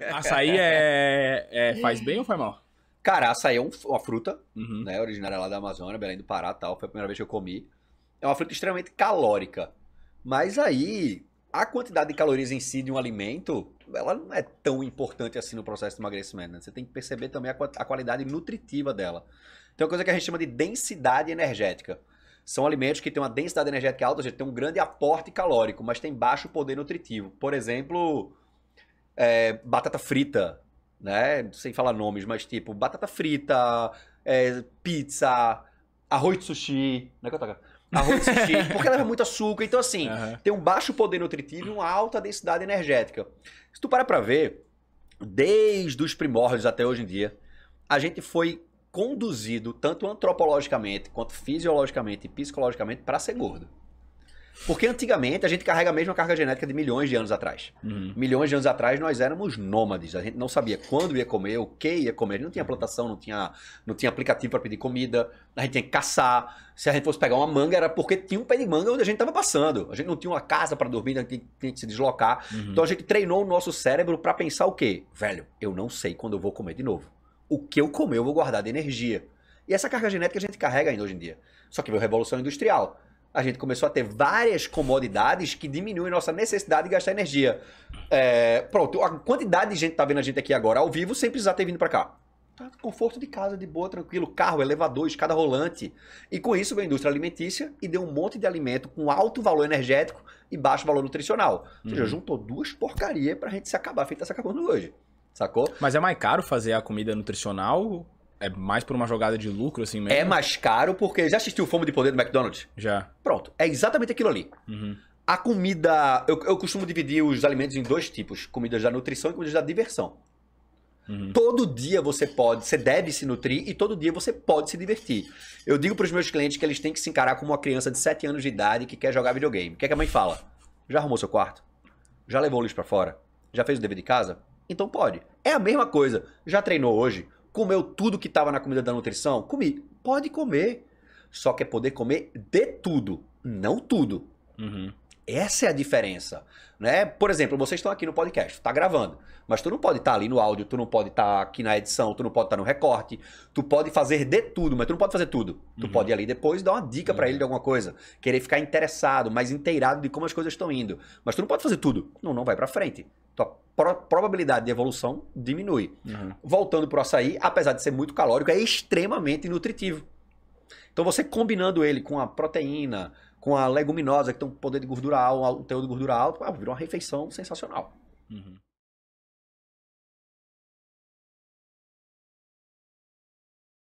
Açaí é, é, faz bem ou faz mal? Cara, açaí é uma fruta, uhum. né? Originária lá da Amazônia, Belém do Pará tal. Foi a primeira vez que eu comi. É uma fruta extremamente calórica. Mas aí, a quantidade de calorias em si de um alimento, ela não é tão importante assim no processo de emagrecimento. Né? Você tem que perceber também a, a qualidade nutritiva dela. Tem uma coisa que a gente chama de densidade energética. São alimentos que têm uma densidade energética alta, ou seja, tem um grande aporte calórico, mas tem baixo poder nutritivo. Por exemplo, é, batata frita, né? Sem falar nomes, mas tipo, batata frita, é, pizza, arroz de sushi. Não é que eu tô... Arroz de sushi, porque leva muito açúcar. Então, assim, uhum. tem um baixo poder nutritivo e uma alta densidade energética. Se tu parar pra ver, desde os primórdios até hoje em dia, a gente foi conduzido tanto antropologicamente, quanto fisiologicamente e psicologicamente para ser gordo. Porque antigamente a gente carrega a mesma carga genética de milhões de anos atrás. Uhum. Milhões de anos atrás nós éramos nômades. A gente não sabia quando ia comer, o que ia comer. A gente não tinha plantação, não tinha, não tinha aplicativo para pedir comida. A gente tinha que caçar. Se a gente fosse pegar uma manga era porque tinha um pé de manga onde a gente estava passando. A gente não tinha uma casa para dormir, a gente tinha que se deslocar. Uhum. Então a gente treinou o nosso cérebro para pensar o quê? Velho, eu não sei quando eu vou comer de novo. O que eu comer eu vou guardar de energia. E essa carga genética a gente carrega ainda hoje em dia. Só que veio a Revolução Industrial a gente começou a ter várias comodidades que diminuem nossa necessidade de gastar energia. É, pronto, a quantidade de gente que tá vendo a gente aqui agora ao vivo sem precisar ter vindo para cá. Tá, conforto de casa, de boa, tranquilo, carro, elevador, escada rolante. E com isso veio a indústria alimentícia e deu um monte de alimento com alto valor energético e baixo valor nutricional. Ou seja, uhum. juntou duas porcarias pra gente se acabar, feita tá se acabando hoje. Sacou? Mas é mais caro fazer a comida nutricional é mais por uma jogada de lucro, assim é mesmo. É mais caro porque. Já assistiu o Fome de Poder do McDonald's? Já. Pronto. É exatamente aquilo ali. Uhum. A comida. Eu, eu costumo dividir os alimentos em dois tipos: comidas da nutrição e comidas da diversão. Uhum. Todo dia você pode, você deve se nutrir e todo dia você pode se divertir. Eu digo para os meus clientes que eles têm que se encarar como uma criança de 7 anos de idade que quer jogar videogame. O que, é que a mãe fala? Já arrumou seu quarto? Já levou o lixo para fora? Já fez o dever de casa? Então pode. É a mesma coisa. Já treinou hoje? Comeu tudo que estava na comida da nutrição? Comi. Pode comer. Só que é poder comer de tudo, não tudo. Uhum. Essa é a diferença, né? Por exemplo, vocês estão aqui no podcast, está gravando, mas tu não pode estar tá ali no áudio, tu não pode estar tá aqui na edição, tu não pode estar tá no recorte, tu pode fazer de tudo, mas tu não pode fazer tudo. Tu uhum. pode ir ali depois dar uma dica uhum. para ele de alguma coisa, querer ficar interessado, mais inteirado de como as coisas estão indo, mas tu não pode fazer tudo, não, não vai para frente. Tua pro probabilidade de evolução diminui. Uhum. Voltando para o açaí, apesar de ser muito calórico, é extremamente nutritivo. Então você combinando ele com a proteína, com a leguminosa, que tem um poder de gordura alto, um teor de gordura alto, ah, virou uma refeição sensacional. Uhum.